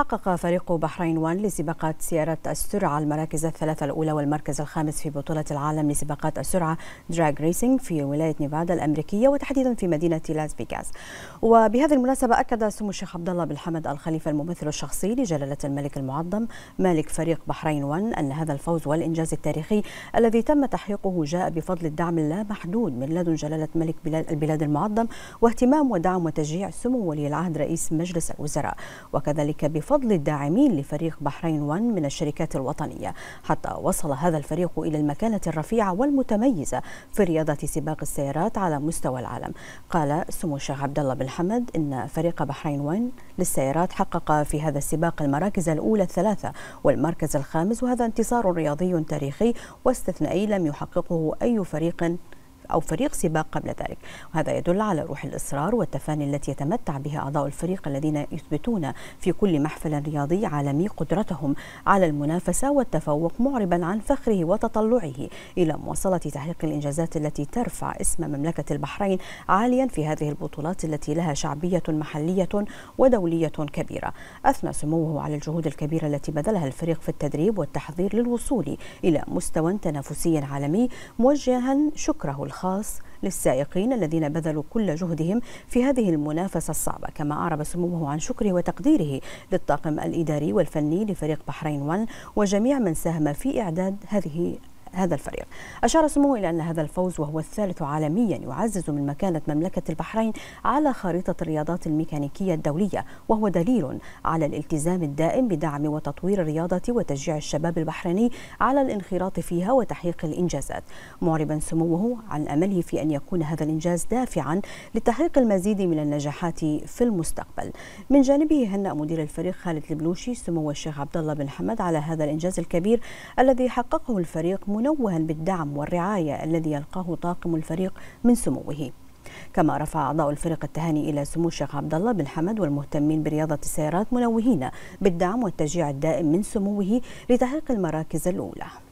حقق فريق بحرين وان لسباقات سيارة السرعة المراكز الثلاثة الأولى والمركز الخامس في بطولة العالم لسباقات السرعة دراج ريسينج في ولاية نيفادا الأمريكية وتحديدا في مدينة لاس فيغاس وبهذه المناسبة أكد سمو الشيخ عبد الله بن حمد الخليفة الممثل الشخصي لجلالة الملك المعظم مالك فريق بحرين وان أن هذا الفوز والإنجاز التاريخي الذي تم تحقيقه جاء بفضل الدعم اللامحدود من لدن جلالة ملك البلاد المعظم واهتمام ودعم وتشجيع سمو ولي العهد رئيس مجلس الوزراء وكذلك بفضل بفضل الداعمين لفريق بحرين ون من الشركات الوطنية حتى وصل هذا الفريق إلى المكانة الرفيعة والمتميزة في رياضة سباق السيارات على مستوى العالم قال سمو الشيخ عبد الله بن حمد إن فريق بحرين ون للسيارات حقق في هذا السباق المراكز الأولى الثلاثة والمركز الخامس وهذا انتصار رياضي تاريخي واستثنائي لم يحققه أي فريق أو فريق سباق قبل ذلك وهذا يدل على روح الإصرار والتفاني التي يتمتع بها أعضاء الفريق الذين يثبتون في كل محفل رياضي عالمي قدرتهم على المنافسة والتفوق معربا عن فخره وتطلعه إلى مواصلة تحقيق الإنجازات التي ترفع اسم مملكة البحرين عاليا في هذه البطولات التي لها شعبية محلية ودولية كبيرة أثنى سموه على الجهود الكبيرة التي بذلها الفريق في التدريب والتحضير للوصول إلى مستوى تنافسي عالمي موجها شكره الخاص الخاص للسائقين الذين بذلوا كل جهدهم في هذه المنافسة الصعبة كما أعرب سموه عن شكره وتقديره للطاقم الإداري والفني لفريق بحرين 1 وجميع من ساهم في إعداد هذه هذا الفريق أشار سموه إلى أن هذا الفوز وهو الثالث عالميا يعزز من مكانة مملكة البحرين على خريطة الرياضات الميكانيكية الدولية وهو دليل على الالتزام الدائم بدعم وتطوير الرياضة وتشجيع الشباب البحريني على الانخراط فيها وتحقيق الإنجازات معربا سموه عن أمله في أن يكون هذا الإنجاز دافعا لتحقيق المزيد من النجاحات في المستقبل من جانبه هنأ مدير الفريق خالد البلوشي سمو الشيخ عبد الله بن حمد على هذا الإنجاز الكبير الذي حققه الفريق منوها بالدعم والرعاية الذي يلقاه طاقم الفريق من سموه كما رفع أعضاء الفرق التهاني إلى سمو الشيخ عبد الله بن حمد والمهتمين برياضة السيارات منوهين بالدعم والتشجيع الدائم من سموه لتحقيق المراكز الأولى